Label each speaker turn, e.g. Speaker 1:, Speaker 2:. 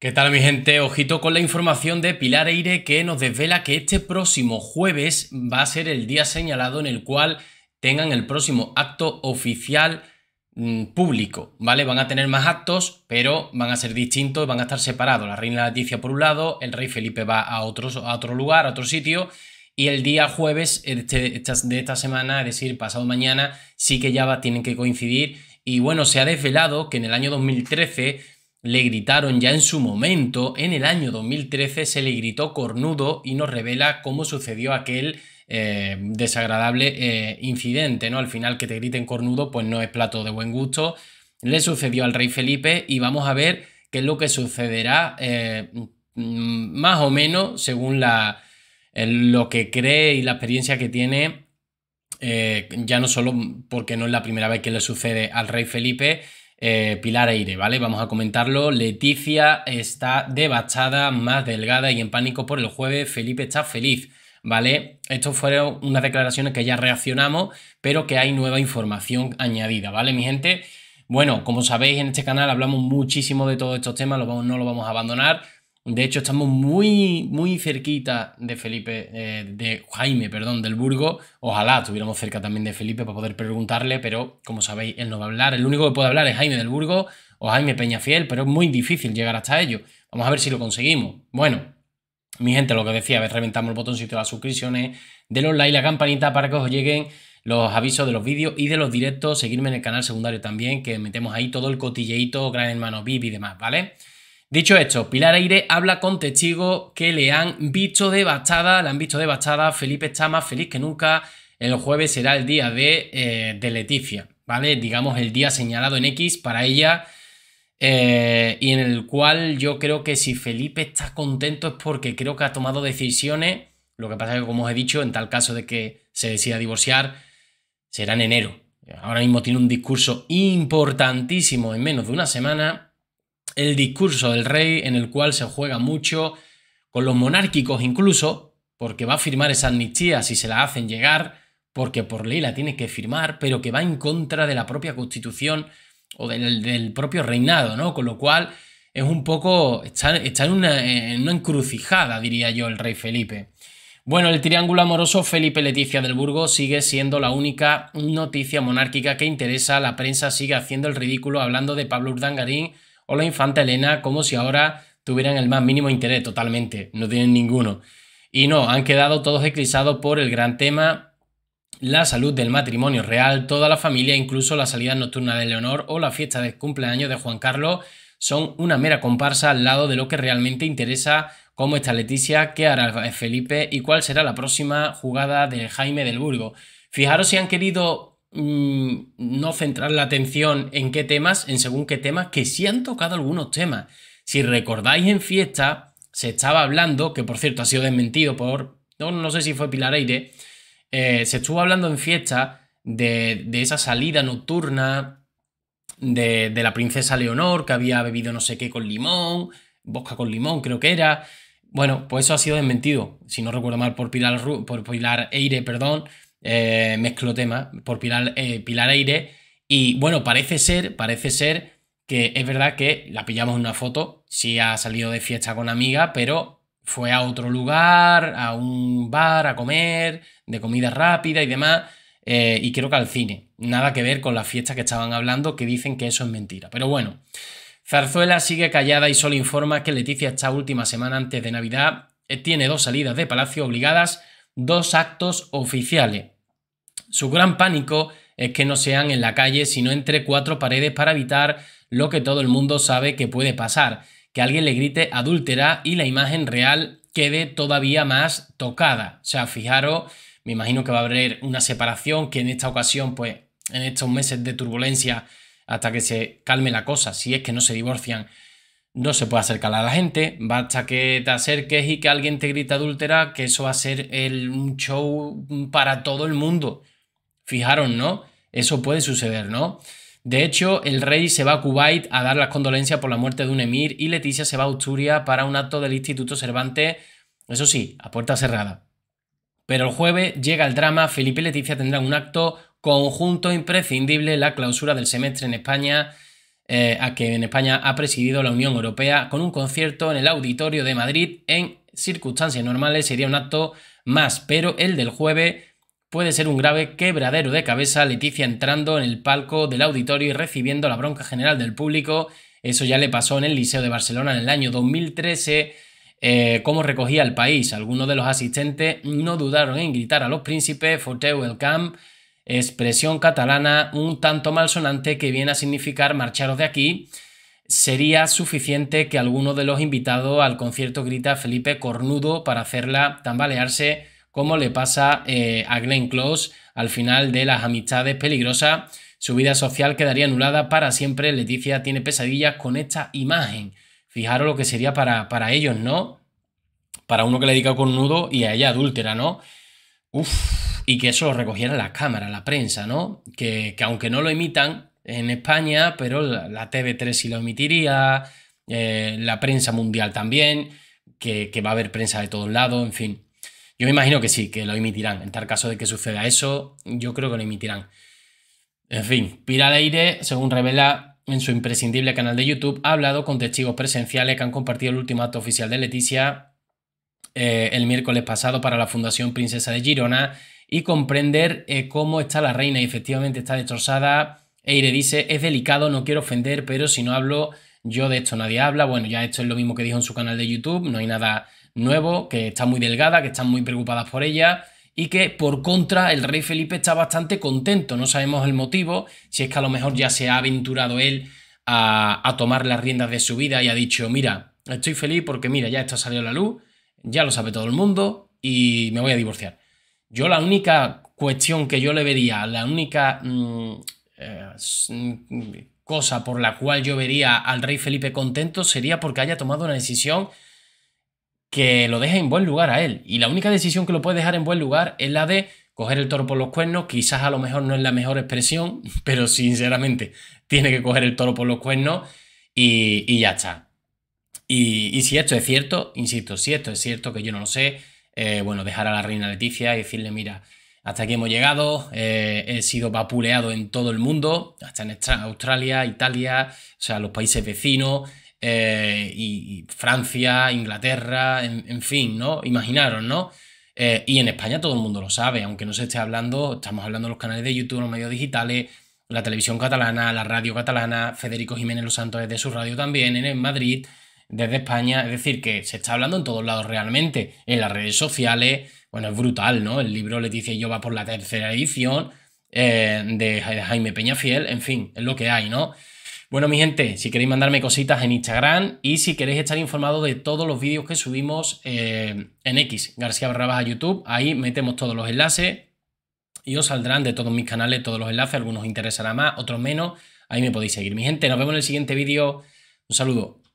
Speaker 1: ¿Qué tal mi gente? Ojito con la información de Pilar Eire que nos desvela que este próximo jueves va a ser el día señalado en el cual tengan el próximo acto oficial mm, público, ¿vale? Van a tener más actos, pero van a ser distintos, van a estar separados. La reina Leticia por un lado, el rey Felipe va a otro, a otro lugar, a otro sitio, y el día jueves este, de esta semana, es decir, pasado mañana, sí que ya va, tienen que coincidir. Y bueno, se ha desvelado que en el año 2013 le gritaron ya en su momento, en el año 2013 se le gritó cornudo y nos revela cómo sucedió aquel eh, desagradable eh, incidente, ¿no? Al final que te griten cornudo pues no es plato de buen gusto. Le sucedió al rey Felipe y vamos a ver qué es lo que sucederá eh, mm, más o menos según lo que cree y la experiencia que tiene, ya no solo porque no es la primera vez que le sucede al rey Felipe, eh, Pilar Aire, ¿vale? Vamos a comentarlo. Leticia está debachada, más delgada y en pánico por el jueves. Felipe está feliz, ¿vale? Estas fueron unas declaraciones que ya reaccionamos, pero que hay nueva información añadida, ¿vale, mi gente? Bueno, como sabéis, en este canal hablamos muchísimo de todos estos temas, lo vamos, no lo vamos a abandonar. De hecho, estamos muy, muy cerquita de Felipe, eh, de Jaime, perdón, del Burgo. Ojalá estuviéramos cerca también de Felipe para poder preguntarle, pero como sabéis, él no va a hablar. El único que puede hablar es Jaime del Burgo o Jaime Peña Fiel, pero es muy difícil llegar hasta ello. Vamos a ver si lo conseguimos. Bueno, mi gente, lo que decía, a ver, reventamos el botoncito de las suscripciones, like y la campanita para que os lleguen los avisos de los vídeos y de los directos. Seguirme en el canal secundario también, que metemos ahí todo el cotilleito, gran hermano VIP y demás, ¿vale? vale Dicho esto, Pilar Aire habla con testigos que le han visto devastada, le han visto devastada, Felipe está más feliz que nunca, el jueves será el día de, eh, de Leticia, ¿vale? Digamos el día señalado en X para ella eh, y en el cual yo creo que si Felipe está contento es porque creo que ha tomado decisiones, lo que pasa es que como os he dicho, en tal caso de que se decida divorciar, será en enero. Ahora mismo tiene un discurso importantísimo en menos de una semana el discurso del rey en el cual se juega mucho con los monárquicos incluso, porque va a firmar esa amnistía si se la hacen llegar, porque por ley la tiene que firmar, pero que va en contra de la propia constitución o del, propio reinado, ¿no? Con lo cual es un poco, está, en, una, en una encrucijada, diría yo, el rey Felipe. Bueno, el triángulo amoroso Felipe Leticia del Burgo sigue siendo la única noticia monárquica que interesa. La prensa sigue haciendo el ridículo hablando de Pablo Urdangarín o la infanta Elena como si ahora tuvieran el más mínimo interés totalmente, no tienen ninguno. Y no, han quedado todos eclipsados por el gran tema, la salud del matrimonio real, toda la familia, incluso la salida nocturna de Leonor o la fiesta de cumpleaños de Juan Carlos, son una mera comparsa al lado de lo que realmente interesa, cómo está Leticia, qué hará Felipe y cuál será la próxima jugada de Jaime del Burgo. Fijaros si han querido Mm, no centrar la atención en qué temas, en según qué temas, que sí han tocado algunos temas. Si recordáis en fiesta, se estaba hablando, que por cierto ha sido desmentido por, no, sé si fue Pilar Aire, eh, se estuvo hablando en fiesta de, esa salida nocturna de, la princesa Leonor, que había bebido no sé qué con limón, bosca con limón creo que era. Bueno, pues eso ha sido desmentido, si no recuerdo mal, por Pilar, por Pilar Eire, perdón. Eh, mezclo temas, por Pilar, eh, Pilar Aire. Y bueno, parece ser, parece ser que es verdad que la pillamos en una foto, si ha salido de fiesta con amiga, pero fue a otro lugar, a un bar, a comer, de comida rápida y demás, eh, y creo que al cine. Nada que ver con las fiestas que estaban hablando, que dicen que eso es mentira. Pero bueno, Zarzuela sigue callada y solo informa que Leticia esta última semana antes de Navidad tiene dos salidas de palacio obligadas dos actos oficiales. Su gran pánico es que no sean en la calle, sino entre cuatro paredes para evitar lo que todo el mundo sabe que puede pasar, que alguien le grite adúltera y la imagen real quede todavía más tocada. O sea, fijaros, me imagino que va a haber una separación que en esta ocasión, pues, en estos meses de turbulencia, hasta que se calme la cosa, si es que no se divorcian, no se puede acercar a la gente, basta que te acerques y que alguien te grita adúltera, que eso va a ser el, un show para todo el mundo. Fijaros, ¿no? Eso puede suceder, ¿no? De hecho, el rey se va a Kuwait a dar las condolencias por la muerte de un emir y Leticia se va a Asturias para un acto del Instituto Cervantes, eso sí, a puerta cerrada. Pero el jueves llega el drama, Felipe y Leticia tendrán un acto conjunto imprescindible, la clausura del semestre en España eh, a que en España ha presidido la Unión Europea con un concierto en el Auditorio de Madrid. En circunstancias normales sería un acto más, pero el del jueves puede ser un grave quebradero de cabeza. Leticia entrando en el palco del auditorio y recibiendo la bronca general del público. Eso ya le pasó en el Liceo de Barcelona en el año 2013. Eh, cómo recogía el país. Algunos de los asistentes no dudaron en gritar a los príncipes, Foteu el Camp, expresión catalana un tanto malsonante que viene a significar marcharos de aquí, sería suficiente que alguno de los invitados al concierto grita Felipe Cornudo para hacerla tambalearse como le pasa eh, a Glenn Close al final de Las Amistades Peligrosas. Su vida social quedaría anulada para siempre. Leticia tiene pesadillas con esta imagen. Fijaros lo que sería para, para ellos, ¿no? Para uno que le dedica cornudo y a ella adúltera, ¿no? Uf, y que eso lo recogiera la cámara, la prensa, ¿no? Que, aunque no lo imitan en España, pero la, TV3 sí lo emitiría, eh, la prensa mundial también, que, va a haber prensa de todos lados, en fin. Yo me imagino que sí, que lo emitirán. En tal caso de que suceda eso, yo creo que lo emitirán. En fin, de Aire, según revela en su imprescindible canal de YouTube, ha hablado con testigos presenciales que han compartido el último acto oficial de Leticia eh, el miércoles pasado para la Fundación Princesa de Girona y comprender eh, cómo está la reina. Y efectivamente está destrozada. Eire dice, es delicado, no quiero ofender, pero si no hablo yo de esto nadie habla. Bueno, ya esto es lo mismo que dijo en su canal de YouTube, no hay nada nuevo, que está muy delgada, que están muy preocupadas por ella y que por contra el rey Felipe está bastante contento, no sabemos el motivo, si es que a lo mejor ya se ha aventurado él a, tomar las riendas de su vida y ha dicho, mira, estoy feliz porque mira, ya esto ha salido a la luz, ya lo sabe todo el mundo y me voy a divorciar. Yo la única cuestión que yo le vería, la única mm, eh, cosa por la cual yo vería al rey Felipe contento sería porque haya tomado una decisión que lo deje en buen lugar a él. Y la única decisión que lo puede dejar en buen lugar es la de coger el toro por los cuernos. Quizás a lo mejor no es la mejor expresión, pero sinceramente tiene que coger el toro por los cuernos y, y ya está. Y, y si esto es cierto, insisto, si esto es cierto, que yo no lo sé, eh, bueno, dejar a la reina Leticia y decirle, mira, hasta aquí hemos llegado, eh, he sido vapuleado en todo el mundo, hasta en Australia, Italia, o sea, los países vecinos, eh, y, Francia, Inglaterra, en, fin, ¿no? Imaginaros, ¿no? y en España todo el mundo lo sabe, aunque no se esté hablando, estamos hablando de los canales de YouTube, los medios digitales, la televisión catalana, la radio catalana, Federico Jiménez Los Santos de su radio también, en Madrid, desde España. Es decir, que se está hablando en todos lados realmente, en las redes sociales. Bueno, es brutal, ¿no? El libro Leticia dice yo va por la tercera edición eh, de Jaime Peña Fiel En fin, es lo que hay, ¿no? Bueno, mi gente, si queréis mandarme cositas en Instagram y si queréis estar informados de todos los vídeos que subimos eh, en X, García Barrabas a YouTube, ahí metemos todos los enlaces y os saldrán de todos mis canales todos los enlaces, algunos os interesará más, otros menos, ahí me podéis seguir. Mi gente, nos vemos en el siguiente vídeo, un saludo.